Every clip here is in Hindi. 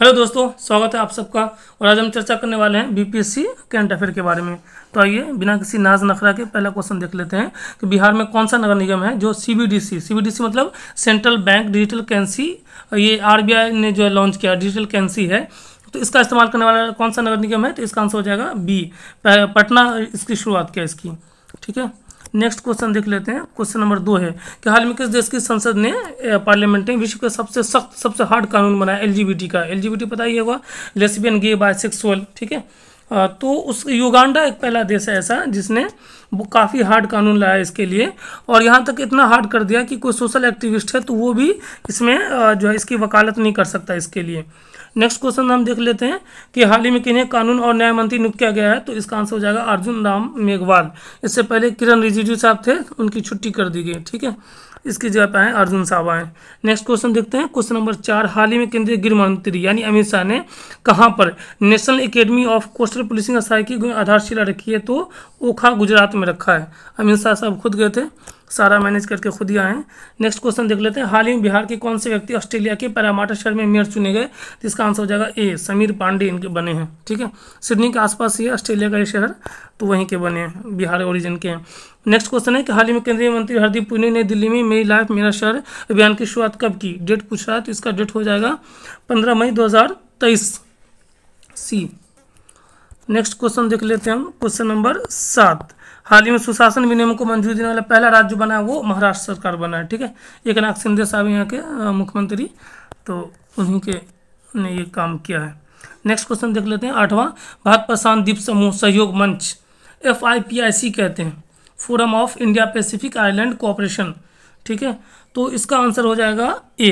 हेलो दोस्तों स्वागत है आप सबका और आज हम चर्चा करने वाले हैं बीपीएससी करंट अफेयर के बारे में तो आइए बिना किसी नाज नखरा के पहला क्वेश्चन देख लेते हैं कि बिहार में कौन सा नगर निगम है जो सीबीडीसी सीबीडीसी मतलब सेंट्रल बैंक डिजिटल करेंसी ये आरबीआई ने जो है लॉन्च किया डिजिटल करेंसी है तो इसका इस्तेमाल करने वाला कौन सा नगर निगम है तो इसका आंसर हो जाएगा बी पटना इसकी शुरुआत किया इसकी ठीक है नेक्स्ट क्वेश्चन देख लेते हैं क्वेश्चन नंबर दो है कि हाल में किस देश की संसद ने पार्लियामेंट ने विश्व का सबसे सख्त सबसे हार्ड कानून बनाया एलजीबीटी का एलजीबीटी पता ही होगा लेस्बियन गे बायसेक्सुअल ठीक है तो उस युगांडा एक पहला देश है ऐसा जिसने काफ़ी हार्ड कानून लाया इसके लिए और यहाँ तक इतना हार्ड कर दिया कि कोई सोशल एक्टिविस्ट है तो वो भी इसमें जो है इसकी वकालत नहीं कर सकता इसके लिए नेक्स्ट क्वेश्चन हम देख लेते हैं कि हाल ही में किन्हें कानून और न्याय मंत्री नियुक्त किया गया है तो इसका आंसर हो जाएगा अर्जुन राम मेघवाल इससे पहले किरण रिजिजू साहब थे उनकी छुट्टी कर दी गई ठीक है इसकी जगह पे आए अर्जुन साहब आए नेक्स्ट क्वेश्चन देखते हैं क्वेश्चन नंबर चार हाल ही में केंद्रीय गृह मंत्री यानी अमित शाह ने कहाँ पर national academy of coastal policing अस्थाई की आधारशिला रखी है तो ओखा गुजरात में रखा है अमित शाह साहब खुद गए थे सारा मैनेज करके खुद ही आए नेक्स्ट क्वेश्चन देख लेते हैं हाल ही में बिहार के कौन से व्यक्ति ऑस्ट्रेलिया के पैरामाटा शहर में मेयर चुने गए इसका आंसर हो जाएगा ए समीर पांडे इनके बने हैं ठीक है सिडनी के आसपास ही ऑस्ट्रेलिया का ये शहर तो वहीं के बने हैं बिहार ओरिजिन के हैं नेक्स्ट क्वेश्चन है कि हाल ही में केंद्रीय मंत्री हरदीप पुरी ने दिल्ली में मेरी लाइफ मेरा शहर अभियान की शुरुआत कब की डेट पूछ रहा है तो इसका डेट हो जाएगा पंद्रह मई दो हजार तेईस सी नेक्स्ट क्वेश्चन देख लेते हैं हम क्वेश्चन नंबर सात हाल ही में सुशासन विनियम को मंजूरी देने वाला पहला राज्य बना है वो महाराष्ट्र सरकार बना है ठीक है एक नाथ सिंधे साहब यहाँ के मुख्यमंत्री तो उन्हीं के ने ये काम किया है नेक्स्ट क्वेश्चन देख लेते हैं आठवां भारत प्रशांत द्वीप समूह सहयोग मंच एफ कहते हैं forum of India Pacific island cooperation ठीक है तो इसका आंसर हो जाएगा ए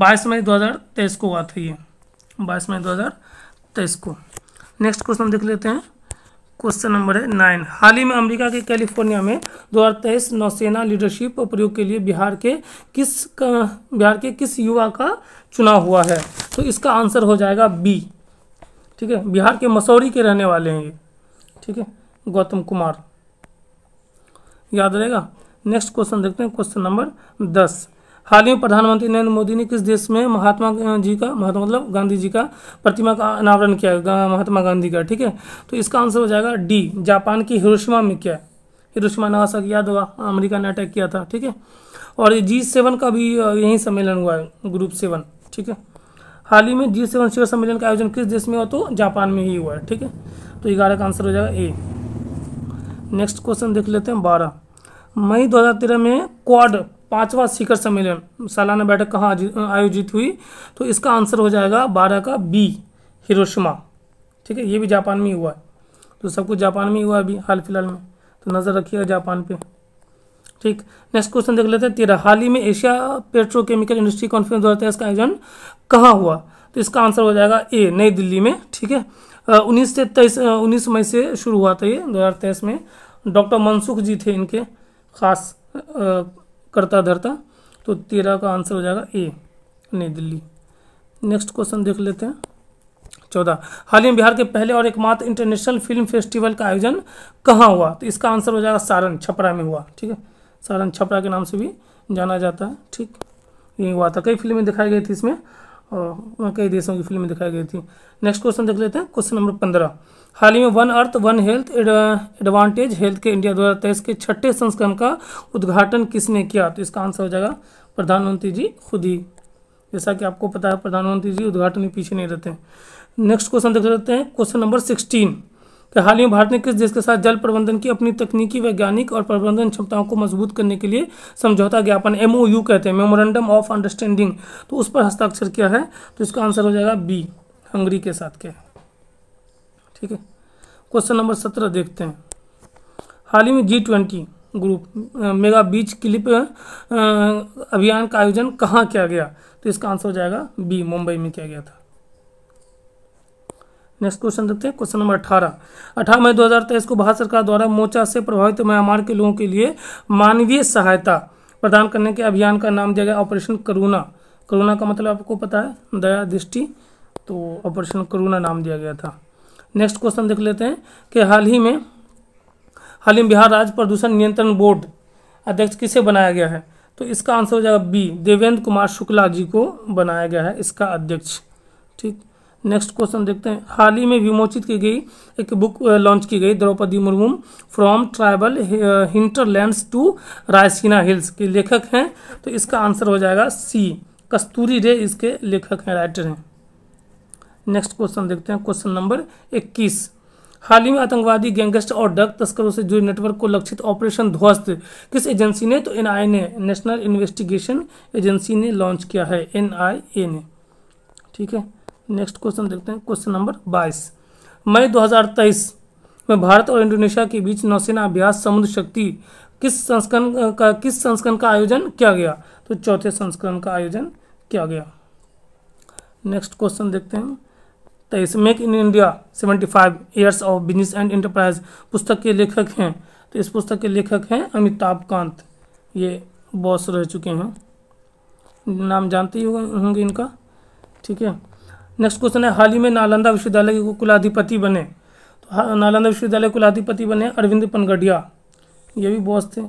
बाईस मई 2023 को हुआ था ये बाईस मई 2023 को नेक्स्ट क्वेश्चन देख लेते हैं क्वेश्चन नंबर है नाइन हाल ही में अमेरिका के कैलिफोर्निया में 2023 नौसेना लीडरशिप प्रयोग के लिए बिहार के किस बिहार के किस युवा का चुनाव हुआ है तो इसका आंसर हो जाएगा बी ठीक है बिहार के मसौरी के रहने वाले हैं ये ठीक है गौतम कुमार याद रहेगा नेक्स्ट क्वेश्चन देखते हैं क्वेश्चन नंबर दस हाल ही में प्रधानमंत्री नरेंद्र मोदी ने किस देश में महात्मा जी का महात्मा मतलब गांधी जी का प्रतिमा का अनावरण किया महात्मा गांधी का ठीक है तो इसका आंसर हो जाएगा डी जापान की हिरोशिमा में क्या हिरोशिमा नागासाकी याद होगा अमेरिका ने अटैक किया था ठीक है और जी सेवन का भी यही सम्मेलन हुआ है ग्रुप सेवन ठीक है हाल ही में जी सेवन शिखर सम्मेलन का आयोजन किस देश में हुआ तो जापान में ही हुआ है ठीक है तो ग्यारह का आंसर हो जाएगा ए नेक्स्ट क्वेश्चन देख लेते हैं बारह मई 2013 में क्वाड पांचवा शिखर सम्मेलन सालाना बैठक कहाँ आयोजित हुई तो इसका आंसर हो जाएगा बारह का बी हिरोशिमा ठीक है ये भी जापान में हुआ है तो सब कुछ जापान में हुआ अभी हाल फिलहाल में तो नज़र रखिएगा जापान पे ठीक नेक्स्ट क्वेश्चन देख लेते हैं तेरह हाल ही में एशिया पेट्रोकेमिकल इंडस्ट्री कॉन्फ्रेंस दो हज़ार तेईस का आयोजन कहाँ हुआ तो इसका आंसर हो जाएगा ए नई दिल्ली में ठीक है उन्नीस से तेईस उन्नीस मई से शुरू हुआ था ये दो में डॉक्टर मनसुख जी थे इनके खास करता धरता तो तेरह का आंसर हो जाएगा ए नई दिल्ली नेक्स्ट क्वेश्चन देख लेते हैं चौदह हाल ही में बिहार के पहले और एकमात्र इंटरनेशनल फिल्म फेस्टिवल का आयोजन कहाँ हुआ तो इसका आंसर हो जाएगा सारण छपरा में हुआ ठीक है सारण छपरा के नाम से भी जाना जाता है ठीक यही हुआ था कई फिल्में दिखाई गई थी इसमें और कई देशों की फिल्में दिखाई गई थी नेक्स्ट क्वेश्चन देख लेते हैं क्वेश्चन नंबर पंद्रह हाल ही में one earth one health advantage health के इंडिया दो हज़ार तेईस के छठे संस्करण का उद्घाटन किसने किया तो इसका आंसर हो जाएगा प्रधानमंत्री जी खुद ही जैसा कि आपको पता है प्रधानमंत्री जी उद्घाटन में पीछे नहीं रहते नेक्स्ट क्वेश्चन देख लेते हैं क्वेश्चन नंबर सिक्सटीन तो हाल ही में भारत ने किस देश के साथ जल प्रबंधन की अपनी तकनीकी वैज्ञानिक और प्रबंधन क्षमताओं को मजबूत करने के लिए समझौता ज्ञापन यू कहते हैं मेमोरेंडम ऑफ अंडरस्टैंडिंग तो उस पर हस्ताक्षर किया है तो इसका आंसर हो जाएगा बी हंगरी के साथ के ठीक है क्वेश्चन नंबर सत्रह देखते हैं हाल ही में G twenty group mega beach clip अभियान का आयोजन कहाँ किया गया तो इसका आंसर हो जाएगा बी मुंबई में किया गया था नेक्स्ट क्वेश्चन देखते हैं क्वेश्चन नंबर अठारह अठारह मई तेईस को भारत सरकार द्वारा मोचा से प्रभावित म्यांमार के लोगों के लिए मानवीय सहायता प्रदान करने के अभियान का नाम दिया गया ऑपरेशन करुणा करुणा का मतलब आपको पता है दया दृष्टि तो ऑपरेशन करुणा नाम दिया गया था नेक्स्ट क्वेश्चन देख लेते हैं कि हाल ही में हाल ही में बिहार राज्य प्रदूषण नियंत्रण बोर्ड अध्यक्ष किसे बनाया गया है तो इसका आंसर हो जाएगा बी देवेंद्र कुमार शुक्ला जी को बनाया गया है इसका अध्यक्ष ठीक नेक्स्ट क्वेश्चन देखते हैं हाल ही में विमोचित की गई एक बुक लॉन्च की गई Draupadi Murmu from tribal hinterlands to Raisina hills के लेखक हैं तो इसका आंसर हो जाएगा सी कस्तूरी रे इसके लेखक हैं राइटर हैं नेक्स्ट क्वेश्चन देखते हैं क्वेश्चन नंबर इक्कीस हाल ही में आतंकवादी गैंगस्टर और डग तस्करों से जुड़े नेटवर्क को लक्षित ऑपरेशन ध्वस्त किस एजेंसी ने तो एनआईए ने नेशनल इन्वेस्टिगेशन एजेंसी ने लॉन्च किया है एनआईए ने ठीक है नेक्स्ट क्वेश्चन देखते हैं क्वेश्चन नंबर बाईस मई 2023 में भारत और इंडोनेशिया के बीच नौसेना अभ्यास समुद्र शक्ति किस संस्करण का किस संस्करण का आयोजन किया गया तो चौथे संस्करण का आयोजन किया गया नेक्स्ट क्वेश्चन देखते हैं तेईस make in India 75 years of business and enterprise पुस्तक के लेखक हैं तो इस पुस्तक के लेखक हैं अमिताभ कांत ये बॉस रह चुके हैं नाम जानते ही होंगे इनका ठीक है नेक्स्ट क्वेश्चन है हाल ही में नालंदा विश्वविद्यालय के कुलाधिपति बने तो नालंदा विश्वविद्यालय कुलाधिपति बने अरविंद पनगढ़िया ये भी बॉस थे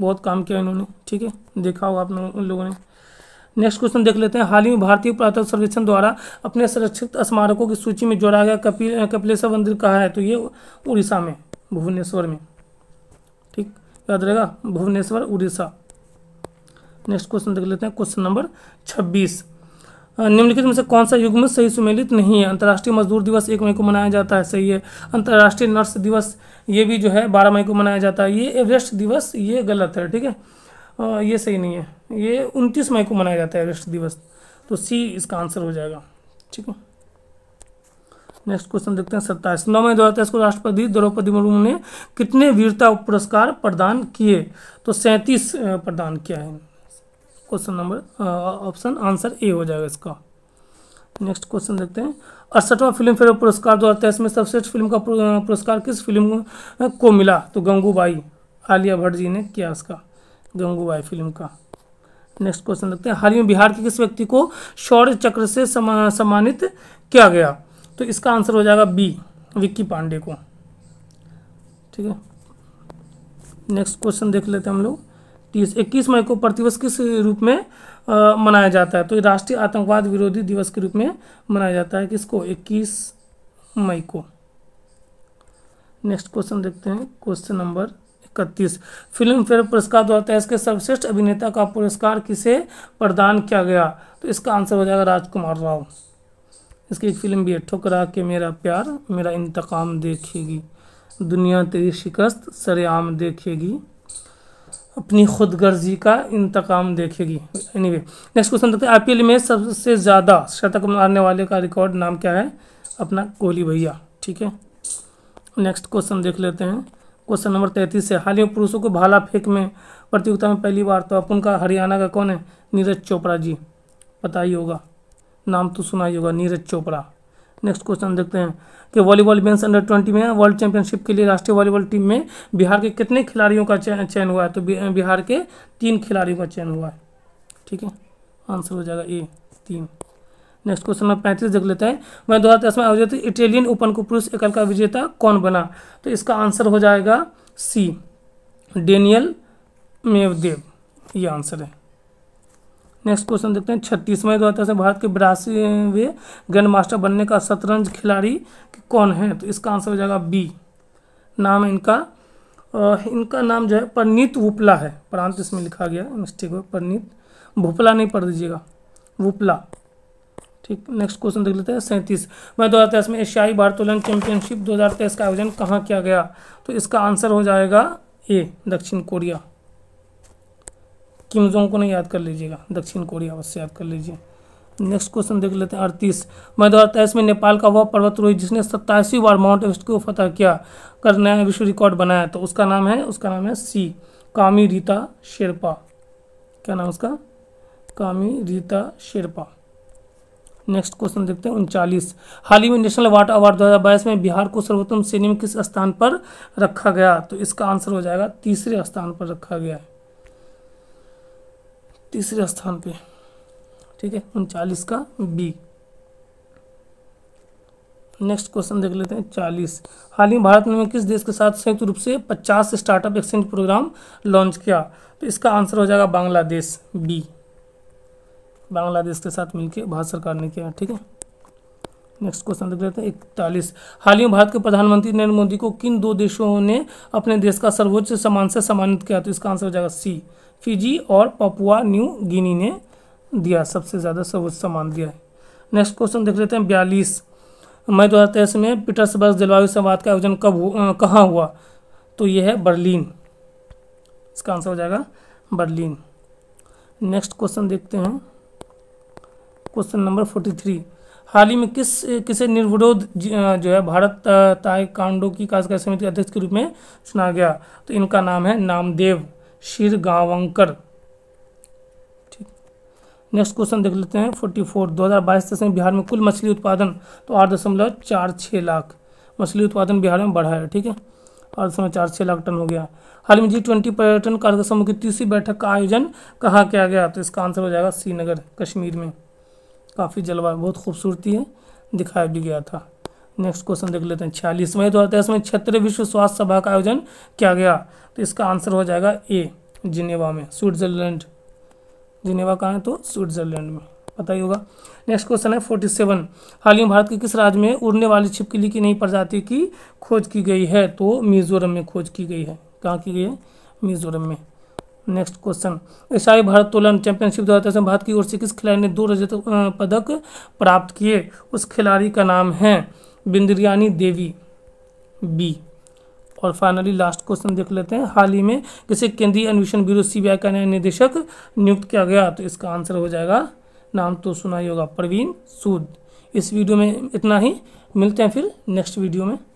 बहुत काम किया इन्होंने ठीक है देखा होगा आप लोगों ने नेक्स्ट क्वेश्चन देख लेते हैं हाल ही में भारतीय पुरातत्व सर्वेक्षण द्वारा अपने संरक्षित स्मारकों की सूची में जोड़ा गया कपिल कपिलेश्वर मंदिर कहाँ है तो ये उड़ीसा में भुवनेश्वर में ठीक याद रहेगा भुवनेश्वर उड़ीसा नेक्स्ट क्वेश्चन देख लेते हैं क्वेश्चन नंबर छब्बीस निम्नलिखित में से कौन सा युग में सही सुमेलित नहीं है अंतर्राष्ट्रीय मजदूर दिवस एक मई को मनाया जाता है सही है अंतर्राष्ट्रीय नर्स दिवस ये भी जो है बारह मई को मनाया जाता है ये एवरेस्ट दिवस ये गलत है ठीक है ये सही नहीं है ये उनतीस मई को मनाया जाता है एवरेस्ट दिवस तो सी इसका आंसर हो जाएगा ठीक है नेक्स्ट क्वेश्चन देखते हैं सत्ताईस नौ मई दो हज़ार तेईस को राष्ट्रपति द्रौपदी मुर्मू ने कितने वीरता पुरस्कार प्रदान किए तो सैंतीस प्रदान किया है question number option answer A हो जाएगा इसका नेक्स्ट क्वेश्चन देखते हैं अड़सठवां फिल्म फेयर पुरस्कार दो हज़ार में सर्वश्रेष्ठ फिल्म का पुरस्कार किस फिल्म को मिला तो गंगूबाई आलिया भट्ट जी ने किया इसका गंगूबाई फिल्म का नेक्स्ट क्वेश्चन देखते हैं हाल ही में बिहार के किस व्यक्ति को शौर्य चक्र से सम्मानित किया गया तो इसका आंसर हो जाएगा बी विक्की पांडे को ठीक है नेक्स्ट क्वेश्चन देख लेते हैं हम लोग तीस इक्कीस मई को प्रतिवर्ष किस रूप में आ, मनाया जाता है तो राष्ट्रीय आतंकवाद विरोधी दिवस के रूप में मनाया जाता है किसको इक्कीस मई को नेक्स्ट क्वेश्चन देखते हैं क्वेश्चन नंबर इकतीस फिल्म फेयर पुरस्कार दो हज़ार के सर्वश्रेष्ठ अभिनेता का पुरस्कार किसे प्रदान किया गया तो इसका आंसर हो जाएगा राजकुमार राव इसकी एक फिल्म भी है ठुकरा के मेरा प्यार मेरा इंतकाम देखेगी दुनिया तेरी शिकस्त सरेआम देखेगी अपनी खुद गर्जी का इंतकाम देखेगी एनी वे नेक्स्ट क्वेश्चन देखते हैं आईपीएल में सबसे ज़्यादा शतक मारने वाले का रिकॉर्ड नाम क्या है अपना कोहली भैया ठीक है नेक्स्ट क्वेश्चन देख लेते हैं क्वेश्चन नंबर तैंतीस है हाल ही में पुरुषों को भाला फेंक में प्रतियोगिता में पहली बार तो अपन का हरियाणा का कौन है नीरज चोपड़ा जी पता ही होगा नाम तो सुना ही होगा नीरज चोपड़ा नेक्स्ट क्वेश्चन देखते हैं कि वॉलीबॉल मेंस अंडर ट्वेंटी में वर्ल्ड चैंपियनशिप के लिए राष्ट्रीय वॉलीबॉल टीम में बिहार के कितने खिलाड़ियों का चयन हुआ है तो बिहार के तीन खिलाड़ियों का चयन हुआ है ठीक है आंसर हो जाएगा ए तीन नेक्स्ट क्वेश्चन नंबर पैंतीस देख लेते हैं वह दो हज़ार दस में आयोजित इटालियन ओपन को पुरुष एकल का विजेता कौन बना तो इसका आंसर हो जाएगा सी डेनियल मेवदेव ये आंसर है नेक्स्ट क्वेश्चन देखते हैं छत्तीस मई दो हजार से भारत के बिरासीवे ग्रैंड मास्टर बनने का शतरंज खिलाड़ी कौन है तो इसका आंसर हो जाएगा बी नाम इनका इनका नाम जो है परनीत वुपला है प्रांत इसमें लिखा गया मिस्टेक हुआ परनीत भुपला नहीं पढ़ दीजिएगा वुपला ठीक नेक्स्ट क्वेश्चन देख लेते हैं सैंतीस मैं दो हज़ार तेईस में एशियाई भारतोलन चैंपियनशिप दो हज़ार तेईस का आयोजन कहाँ किया गया तो इसका आंसर हो जाएगा ए दक्षिण कोरिया किम जोंग को नहीं याद कर लीजिएगा दक्षिण कोरिया अवश्य याद कर लीजिए नेक्स्ट क्वेश्चन देख लेते हैं अड़तीस मई दो हज़ार तेईस में नेपाल का वह पर्वतरोही जिसने सत्ताईसवीं बार माउंट एवरेस्ट को फतह किया कर नया विश्व रिकॉर्ड बनाया तो उसका नाम है उसका नाम है सी कामी रीता शेरपा क्या नाम उसका कामी रीता शेरपा नेक्स्ट क्वेश्चन देखते हैं उनचालीस हाल ही में नेशनल वाटर अवार्ड दो हज़ार बाईस में बिहार को सर्वोत्तम श्रेणी में किस स्थान पर रखा गया तो इसका आंसर हो जाएगा तीसरे स्थान पर रखा गया है तीसरे स्थान पे ठीक है उनचालीस का बी नेक्स्ट क्वेश्चन देख लेते हैं चालीस हाल ही भारत ने किस देश के साथ संयुक्त रूप से पचास स्टार्टअप एक्सचेंज प्रोग्राम लॉन्च किया तो इसका आंसर हो जाएगा बांग्लादेश बी बांग्लादेश के साथ मिलकर भारत सरकार ने किया ठीक है नेक्स्ट क्वेश्चन देख लेते हैं इकतालीस हाल ही में भारत के प्रधानमंत्री नरेंद्र मोदी को किन दो देशों ने अपने देश का सर्वोच्च सम्मान से सम्मानित किया तो इसका आंसर हो जाएगा सी फिजी और पपुआ न्यू गिनी ने दिया सबसे ज़्यादा सर्वोच्च सम्मान दिया है नेक्स्ट क्वेश्चन देख लेते हैं बयालीस मई दो हज़ार तेईस में पीटर्सबर्ग जलवायु संवाद का आयोजन कब हुआ कहाँ हुआ तो यह है बर्लिन इसका आंसर हो जाएगा बर्लिन नेक्स्ट क्वेश्चन देखते हैं क्वेश्चन नंबर फोर्टी थ्री हाल ही में किस किसे निर्विरोध जो है भारत ताय कांडो की कार्यकारी समिति अध्यक्ष के रूप में चुना गया तो इनका नाम है नामदेव शिर गांवकर ठीक नेक्स्ट क्वेश्चन देख लेते हैं फोर्टी फोर दो हज़ार बाईस तक बिहार में कुल मछली उत्पादन तो आठ दशमलव चार छः लाख मछली उत्पादन बिहार में बढ़ा है ठीक है आठ दशमलव चार छः लाख टन हो गया हाल ही में जी ट्वेंटी पर्यटन कार्यक्रम की तीसरी बैठक का आयोजन कहाँ किया गया तो इसका आंसर हो जाएगा श्रीनगर कश्मीर में काफ़ी जलवा बहुत खूबसूरती है दिखाया भी गया था नेक्स्ट क्वेश्चन देख लेते हैं छियालीसवें दो हज़ार तेईस में क्षेत्रीय विश्व स्वास्थ्य सभा का आयोजन किया गया तो इसका आंसर हो जाएगा ए जिनेवा में स्विट्जरलैंड जिनेवा कहाँ है तो स्विट्जरलैंड में पता ही होगा नेक्स्ट क्वेश्चन है फोर्टी सेवन हाल ही में भारत के किस राज्य में उड़ने वाली छिपकली की नई प्रजाति की खोज की गई है तो मिजोरम में खोज की गई है कहाँ की गई है मिजोरम में नेक्स्ट क्वेश्चन ईसाई भारोत्तोलन चैंपियनशिप दो हज़ार भारत की ओर से किस खिलाड़ी ने दो रजत पदक प्राप्त किए उस खिलाड़ी का नाम है बिंद्रियानी देवी बी और फाइनली लास्ट क्वेश्चन देख लेते हैं हाल ही में किसे केंद्रीय अन्वेषण ब्यूरो सीबीआई का नया निदेशक नियुक्त किया गया तो इसका आंसर हो जाएगा नाम तो सुना ही होगा प्रवीण सूद इस वीडियो में इतना ही मिलते हैं फिर नेक्स्ट वीडियो में